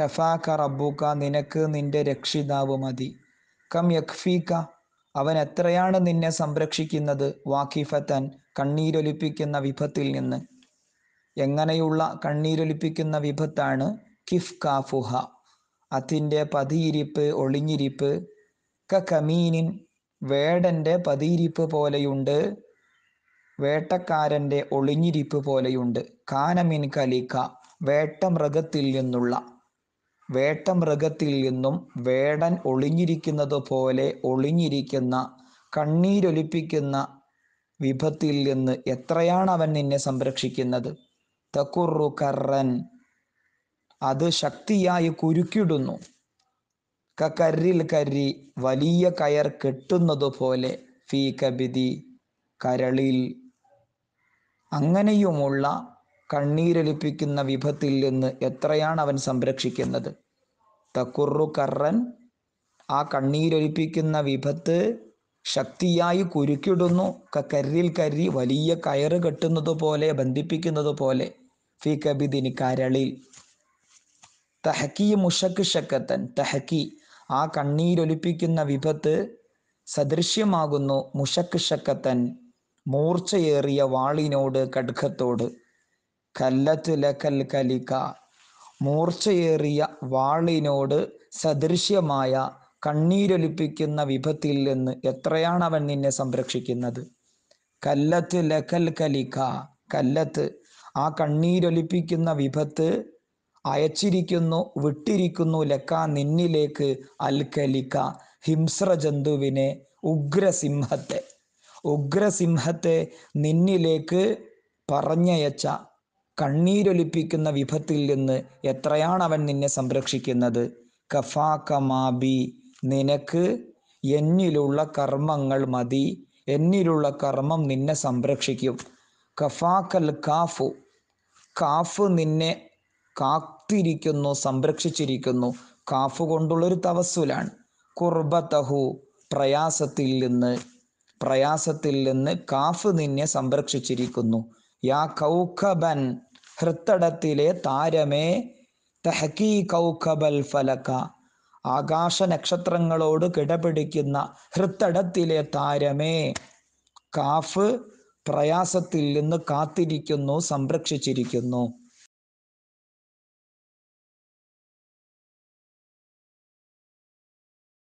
കഫാക്ക റബ്ബൂക്ക നിനക്ക് നിന്റെ രക്ഷിതാവ് മതി കം യഖ്ഫീക്ക അവൻ എത്രയാണ് നിന്നെ സംരക്ഷിക്കുന്നത് വാക്കിഫത്തൻ കണ്ണീരൊലിപ്പിക്കുന്ന വിഭത്തിൽ നിന്ന് എങ്ങനെയുള്ള കണ്ണീരൊലിപ്പിക്കുന്ന വിഭത്താണ് കിഫ് കാഫുഹ അതിൻ്റെ പതിയിരിപ്പ് ഒളിഞ്ഞിരിപ്പ് ക കമീനിൻ വേടൻ്റെ പതിയിരിപ്പ് പോലെയുണ്ട് വേട്ടക്കാരൻ്റെ ഒളിഞ്ഞിരിപ്പ് പോലെയുണ്ട് കാനമിൻ കലിക്ക വേട്ടമൃഗത്തിൽ നിന്നുള്ള വേട്ടമൃഗത്തിൽ നിന്നും വേടൻ ഒളിഞ്ഞിരിക്കുന്നത് പോലെ ഒളിഞ്ഞിരിക്കുന്ന കണ്ണീരൊലിപ്പിക്കുന്ന വിഭത്തിൽ നിന്ന് എത്രയാണ് അവൻ നിന്നെ സംരക്ഷിക്കുന്നത് തക്കുറു കറൻ അത് ശക്തിയായി കുരുക്കിടുന്നു കകരിൽ കരി വലിയ കയർ കെട്ടുന്നതുപോലെ ഫീ കബിതി കരളിൽ അങ്ങനെയുമുള്ള കണ്ണീരൊലിപ്പിക്കുന്ന വിഭത്തിൽ നിന്ന് എത്രയാണ് അവൻ സംരക്ഷിക്കുന്നത് തക്കുറു കറൻ ആ കണ്ണീരൊലിപ്പിക്കുന്ന വിഭത്ത് ശക്തിയായി കുരുക്കിടുന്നു കരിൽ കരി വലിയ കയറ് കെട്ടുന്നത് പോലെ ബന്ധിപ്പിക്കുന്നത് പോലെ ഫി കബിദിന് കരളിൽ തഹക്കി മുഷക്ക് ശക്കത്തൻ തഹക്കി ആ കണ്ണീരൊലിപ്പിക്കുന്ന വിഭത്ത് സദൃശ്യമാകുന്നു മുഷക്ക് ശക്കത്തൻ മൂർച്ചയേറിയ വാളിനോട് ഖഡ്ഗത്തോട് കല്ലത്തു ലക്കൽ കലിക മൂർച്ചയേറിയ വാളിനോട് സദൃശ്യമായ കണ്ണീരൊലിപ്പിക്കുന്ന വിപത്തിൽ നിന്ന് എത്രയാണ് അവൻ നിന്നെ സംരക്ഷിക്കുന്നത് കല്ലത്ത് ലക്കൽ കലിക കല്ലത്ത് ആ കണ്ണീരൊലിപ്പിക്കുന്ന വിപത്ത് അയച്ചിരിക്കുന്നു വിട്ടിരിക്കുന്നു ലക്ക നിന്നിലേക്ക് അൽ കലിക ഹിംസ്ര ജന്തുവിനെ ഉഗ്രസിംഹത്തെ ഉഗ്രസിംഹത്തെ നിന്നിലേക്ക് പറഞ്ഞയച്ച കണ്ണീരൊലിപ്പിക്കുന്ന വിഭത്തിൽ നിന്ന് എത്രയാണ് അവൻ നിന്നെ സംരക്ഷിക്കുന്നത് കഫാ കമാബി നിനക്ക് എന്നിലുള്ള കർമ്മങ്ങൾ മതി എന്നിലുള്ള കർമ്മം നിന്നെ സംരക്ഷിക്കും കഫാക്കൽ കാഫു കാഫ് നിന്നെ കാത്തിരിക്കുന്നു സംരക്ഷിച്ചിരിക്കുന്നു കാഫ് കൊണ്ടുള്ളൊരു തവസ്സുലാണ് കുർബത്തഹു പ്രയാസത്തിൽ നിന്ന് പ്രയാസത്തിൽ നിന്ന് കാഫ് നിന്നെ സംരക്ഷിച്ചിരിക്കുന്നു യാ കൗഖബൻ ഹൃത്തടത്തിലെ താരമേ തഹക്കി കൗഖബൽ ഫലക ആകാശ നക്ഷത്രങ്ങളോട് കിടപിടിക്കുന്ന ഹൃത്തടത്തിലെ താരമേ കാഫ് പ്രയാസത്തിൽ നിന്ന് കാത്തിരിക്കുന്നു സംരക്ഷിച്ചിരിക്കുന്നു